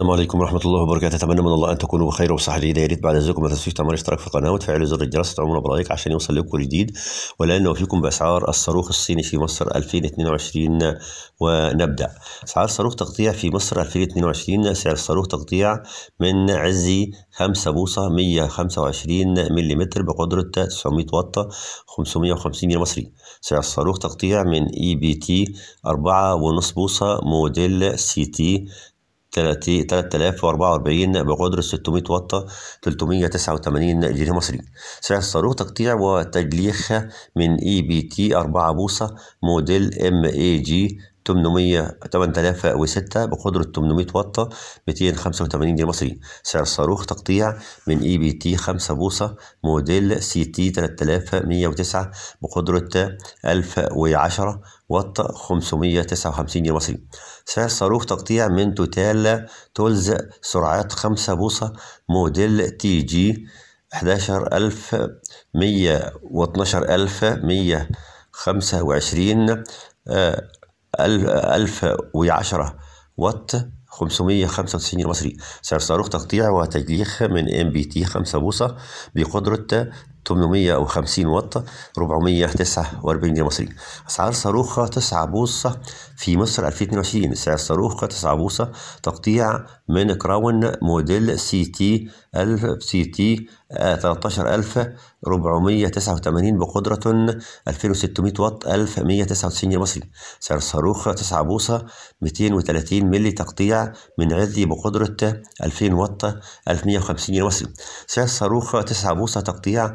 السلام عليكم ورحمة الله وبركاته أتمنى من الله أن تكونوا بخير وصحة جيدة يا ريت بعد إذنكم ما تنسوش تعملوا اشتراك في القناة وتفعلوا زر الجرس تعملوا برايك عشان يوصل لكم كل جديد ولأن نوفيكم بأسعار الصاروخ الصيني في مصر 2022 ونبدأ أسعار صاروخ تقطيع في مصر 2022 سعر الصاروخ تقطيع من عزي 5 بوصة 125 ملم بقدرة 900 واط 550 جنيه مصري سعر الصاروخ تقطيع من اي بي تي 4.5 بوصة موديل سي تي 3044 بقدر 600 وطة 389 جنيه مصري سعر الصاروخ تقطيع وتجليخ من اي بي تي 4 بوصة موديل ام اي جي 800 8006 بقدرة 800 واط 285 جنيه مصري سعر الصاروخ تقطيع من اي بي تي 5 بوصة موديل سي تي 3109 بقدرة 1010 واط 559 جنيه مصري سعر الصاروخ تقطيع من توتال تولز سرعات 5 بوصة موديل تي جي 11100 و 12125 1010 وات 595 مصري سعر صاروخ تقطيع وتجليخ من ام بي تي 5 بوصة بقدرة 850 واط 449 جنيه مصري اسعار صاروخه 9 بوصه في مصر 2022 سعر صاروخه 9 بوصه تقطيع من كراون موديل سي تي 1000 سي تي 13489 آه، بقدرة 2600 واط 1199 جنيه مصري سعر الصاروخ 9 بوصة 230 ملي تقطيع من عذي بقدرة 2000 واط 1150 جنيه مصري سعر الصاروخ 9 بوصة تقطيع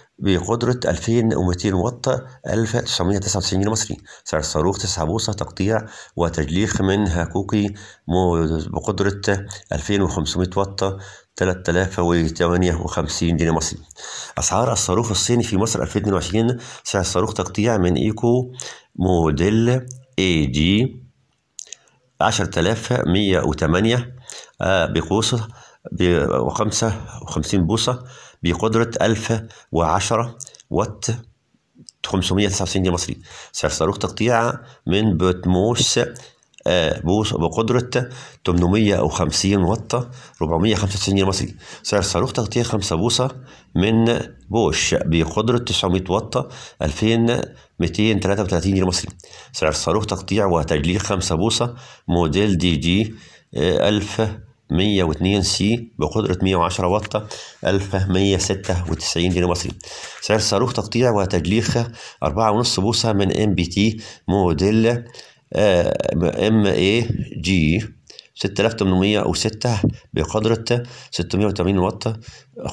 بقدرة 2200 واط 1999 جنيه مصري سعر الصاروخ 9 بوصة تقطيع وتجليخ من هاكوكي بقدرة 2500 واط 3058 جنيه مصري أسعار الصاروخ الصيني في مصر 2022 سعر الصاروخ تقطيع من إيكو موديل اي جي 10108 آه، بقوصة وخمسة وخمسين بوصة بقدرة ألف وعشرة وات 599 جنيه مصري سعر صاروخ تقطيع من بتموس آه، بوصة بقدرة 850 وات 495 جنيه مصري سعر صاروخ تقطيع 5 بوصة من بوش بقدرة 900 وات 2233 جنيه مصري سعر صاروخ تقطيع وتجليد 5 بوصة موديل دي جي 1000 آه، 102 سي بقدرة 110 واط 1196 جنيه مصري سعر صاروخ تقطيع وتجليخ 4.5 بوصة من ام بي تي موديل ام اي جي 6806 بقدرة 680 واط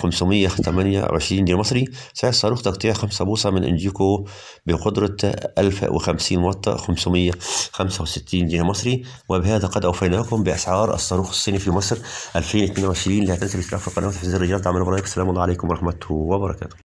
528 جنيه مصري سعر صاروخ تقطيع 5 بوصة من انجيكو بقدرة 1050 واط 565 جنيه مصري وبهذا قد اوفيناكم باسعار الصاروخ الصيني في مصر 2022 لا تنسوا الاشتراك في القناة وتفعيل زر الجرس دعمنا القناة السلام عليكم ورحمة وبركاته